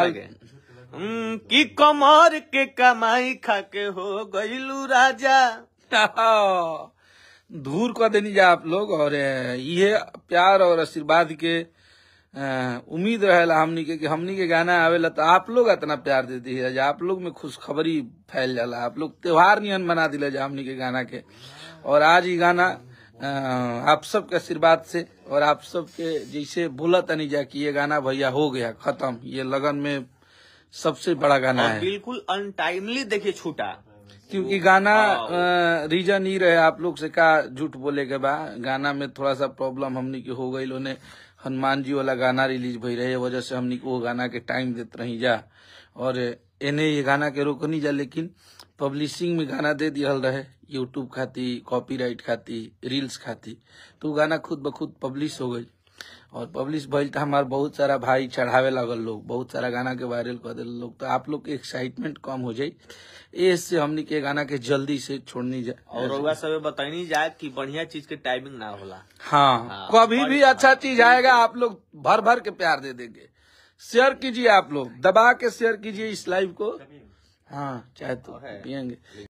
हम्म, की कमर के कमाई खाके हो गईलू राजा दूर हाँ। कर देनी जा आप लोग और ये प्यार और आशीर्वाद के उम्मीद रहेला हमनी के कि हमनी के गाना आवेला तो आप लोग इतना प्यार दे दी जा आप लोग में खुशखबरी फैल जाला आप लोग त्योहार नियन बना दिला जा हमनी के गाना के और आज ये गाना आप सबके आशीर्वाद से और आप सबके जैसे बोला तनी जा कि ये गाना भैया हो गया खत्म ये लगन में सबसे बड़ा गाना है बिल्कुल अनटाइमली देखिए छूटा क्योंकि गाना रीजन ही रहे आप लोग से कहा झूठ बोले के बा गाना में थोड़ा सा प्रॉब्लम हमने की हो गई उन्होंने हनुमान जी वाला गाना रिलीज भई रहे वजह से हमने को गाना के टाइम देते रही जा और इन्हें ये गाना के रोक नहीं जा लेकिन पब्लिशिंग में गाना दे दिया रहे यूट्यूब खाती कॉपीराइट खाती रील्स खाती तो गाना खुद ब खुद पब्लिश हो गई और पब्लिश भइल तो हमारे बहुत सारा भाई चढ़ावे लगल लोग बहुत सारा गाना के वायरल कर दिल लोग तो आप लोग के एक्साइटमेंट कम हो जाये इससे हमने के गाना के जल्दी से छोड़नी जाए और रउआ सब बताइनी जाए कि बढ़िया चीज के टाइमिंग ना होला हाँ, हाँ कभी भी अच्छा चीज आएगा आप लोग भर भर के प्यार दे देंगे शेयर कीजिए आप लोग दबा के शेयर कीजिए इस लाइव को हाँ चाहे तो, तो पियेंगे